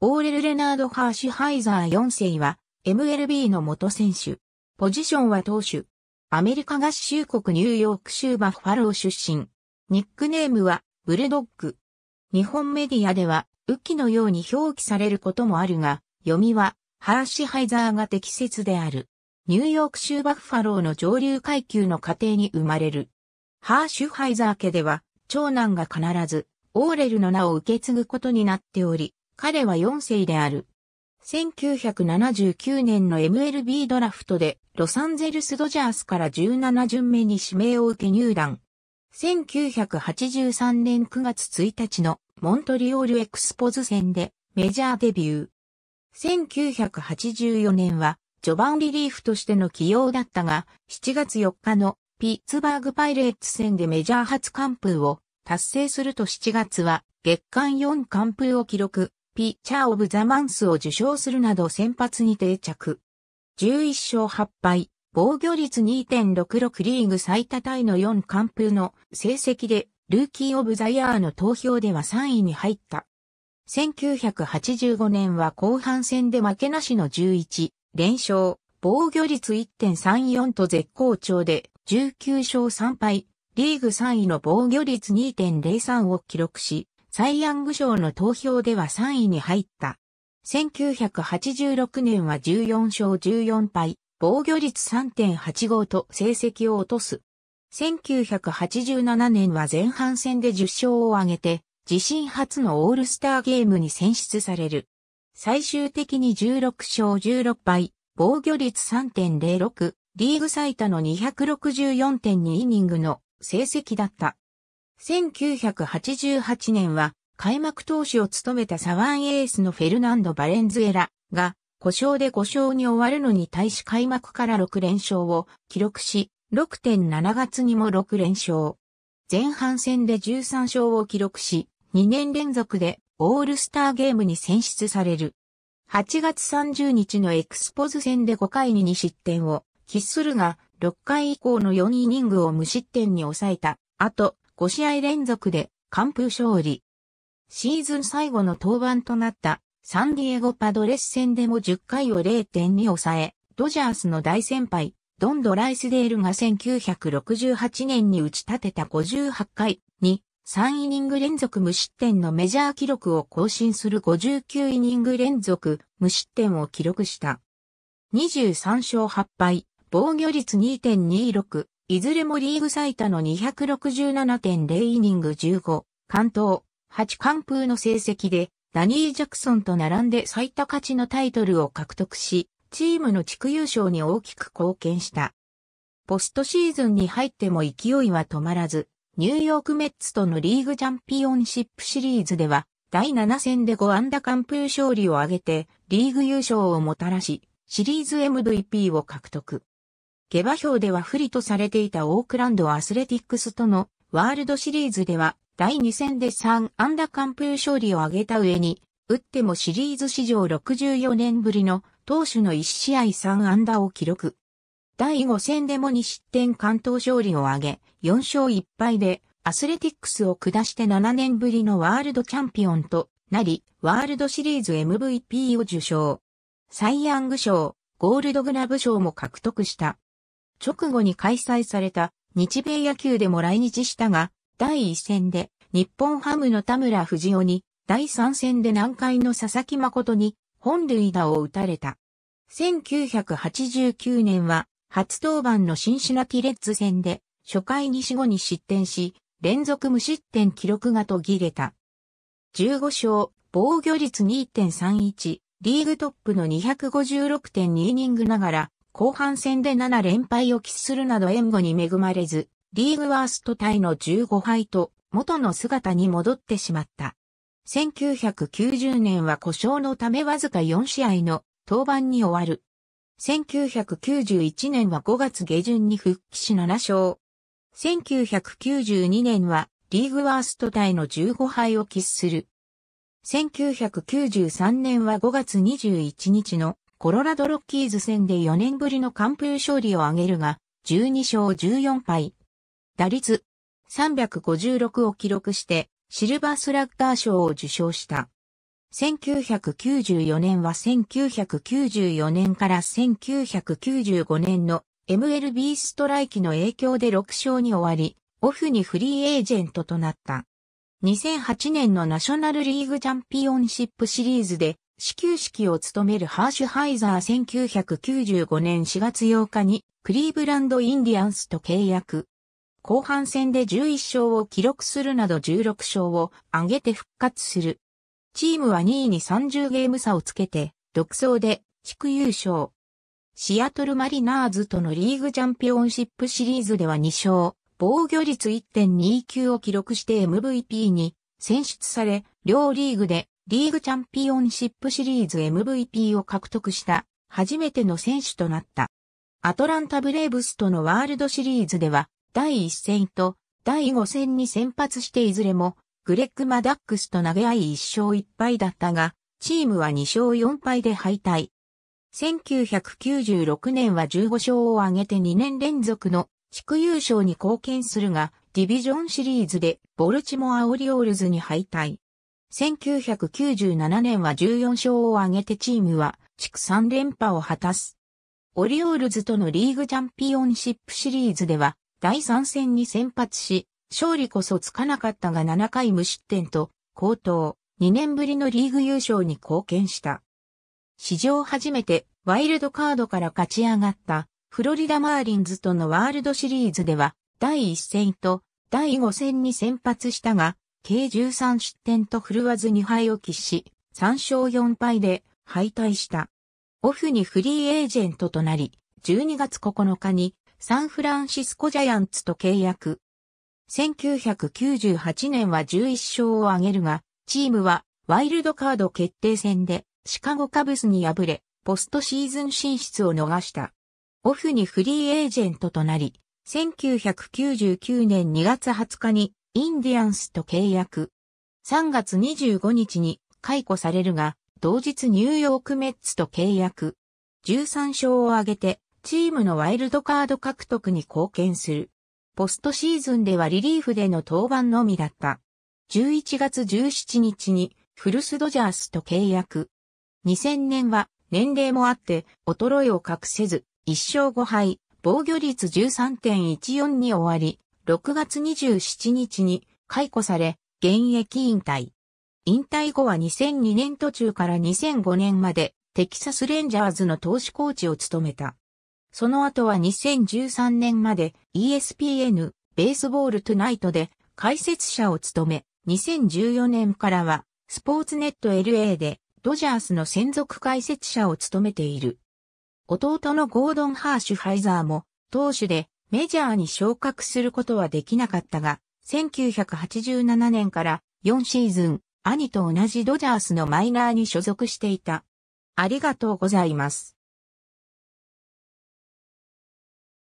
オーレル・レナード・ハーシュハイザー4世は MLB の元選手。ポジションは投手。アメリカ合衆国ニューヨーク州バッファロー出身。ニックネームはブルドッグ。日本メディアでは雨季のように表記されることもあるが、読みはハーシュハイザーが適切である。ニューヨーク州バッファローの上流階級の家庭に生まれる。ハーシュハイザー家では長男が必ずオーレルの名を受け継ぐことになっており、彼は4世である。1979年の MLB ドラフトでロサンゼルスドジャースから17巡目に指名を受け入団。1983年9月1日のモントリオールエクスポズ戦でメジャーデビュー。1984年は序盤リリーフとしての起用だったが、7月4日のピッツバーグパイレーツ戦でメジャー初完封を達成すると7月は月間4完封を記録。ピッチャーオブザマンスを受賞するなど先発に定着。11勝8敗、防御率2.66リーグ最多タイの4完封の成績で、ルーキーオブザイヤーの投票では3位に入った。1985年は後半戦で負けなしの11連勝、防御率1.34と絶好調で19勝3敗、リーグ3位の防御率2.03を記録し、サイ・ヤング賞の投票では3位に入った。1986年は14勝14敗、防御率3.85と成績を落とす。1987年は前半戦で10勝を挙げて、自身初のオールスターゲームに選出される。最終的に16勝16敗、防御率3.06、リーグ最多の264.2イニングの成績だった。1988年は開幕投手を務めたサワンエースのフェルナンド・バレンズエラが故障で故障に終わるのに対し開幕から6連勝を記録し、6.7月にも6連勝。前半戦で13勝を記録し、2年連続でオールスターゲームに選出される。8月30日のエクスポズ戦で5回に2失点を喫するが、6回以降の4イニングを無失点に抑えた。後、5試合連続で完封勝利。シーズン最後の登板となったサンディエゴパドレス戦でも10回を0.2抑え、ドジャースの大先輩、ドン・ドライスデールが1968年に打ち立てた58回に3イニング連続無失点のメジャー記録を更新する59イニング連続無失点を記録した。23勝8敗、防御率2.26、いずれもリーグ最多の267.0イニング15、関東、8完封の成績で、ダニー・ジャクソンと並んで最多勝ちのタイトルを獲得し、チームの地区優勝に大きく貢献した。ポストシーズンに入っても勢いは止まらず、ニューヨークメッツとのリーグチャンピオンシップシリーズでは、第7戦で5安打完封勝利を挙げて、リーグ優勝をもたらし、シリーズ MVP を獲得。下馬評では不利とされていたオークランドアスレティックスとのワールドシリーズでは第2戦で3安打完封勝利を挙げた上に、打ってもシリーズ史上64年ぶりの投手の1試合3安打を記録。第5戦でも2失点関東勝利を挙げ、4勝1敗でアスレティックスを下して7年ぶりのワールドチャンピオンとなり、ワールドシリーズ MVP を受賞。サイ・ヤング賞、ゴールドグラブ賞も獲得した。直後に開催された日米野球でも来日したが、第1戦で日本ハムの田村藤尾に、第3戦で南海の佐々木誠に本塁打を打たれた。1989年は初登板のシンシナティレッズ戦で初回に死後に失点し、連続無失点記録が途切れた。15勝、防御率2.31、リーグトップの256.2イニングながら、後半戦で7連敗を喫するなど援護に恵まれず、リーグワーストタイの15敗と元の姿に戻ってしまった。1990年は故障のためわずか4試合の登板に終わる。1991年は5月下旬に復帰し7勝。1992年はリーグワーストタイの15敗を喫する。1993年は5月21日のコロラドロッキーズ戦で4年ぶりの完封勝利を挙げるが、12勝14敗。打率356を記録して、シルバースラッガー賞を受賞した。1994年は1994年から1995年の MLB ストライキの影響で6勝に終わり、オフにフリーエージェントとなった。2008年のナショナルリーグチャンピオンシップシリーズで始球式を務めるハーシュハイザー1995年4月8日にクリーブランドインディアンスと契約。後半戦で11勝を記録するなど16勝を挙げて復活する。チームは2位に30ゲーム差をつけて、独走で地区優勝。シアトルマリナーズとのリーグチャンピオンシップシリーズでは2勝、防御率1.29を記録して MVP に選出され、両リーグでリーグチャンピオンシップシリーズ MVP を獲得した初めての選手となった。アトランタブレーブスとのワールドシリーズでは第1戦と第5戦に先発していずれもグレッグ・マダックスと投げ合い1勝1敗だったが、チームは2勝4敗で敗退。1996年は15勝を挙げて2年連続の地区優勝に貢献するが、ディビジョンシリーズでボルチモア・オリオールズに敗退。1997年は14勝を挙げてチームは地区3連覇を果たす。オリオールズとのリーグチャンピオンシップシリーズでは第3戦に先発し、勝利こそつかなかったが7回無失点と、高騰、2年ぶりのリーグ優勝に貢献した。史上初めてワイルドカードから勝ち上がったフロリダマーリンズとのワールドシリーズでは第1戦と第5戦に先発したが計13失点と振るわず2敗を喫し、3勝4敗で敗退した。オフにフリーエージェントとなり、12月9日にサンフランシスコジャイアンツと契約。1998年は11勝を挙げるが、チームはワイルドカード決定戦でシカゴカブスに敗れ、ポストシーズン進出を逃した。オフにフリーエージェントとなり、1999年2月20日にインディアンスと契約。3月25日に解雇されるが、同日ニューヨークメッツと契約。13勝を挙げて、チームのワイルドカード獲得に貢献する。ポストシーズンではリリーフでの登板のみだった。11月17日にフルスドジャースと契約。2000年は年齢もあって衰えを隠せず、1勝5敗、防御率13.14に終わり、6月27日に解雇され、現役引退。引退後は2002年途中から2005年までテキサスレンジャーズの投資コーチを務めた。その後は2013年まで ESPN ベースボールトゥナイトで解説者を務め、2014年からはスポーツネット LA でドジャースの専属解説者を務めている。弟のゴードン・ハーシュ・ハイザーも投手でメジャーに昇格することはできなかったが、1987年から4シーズン、兄と同じドジャースのマイナーに所属していた。ありがとうございます。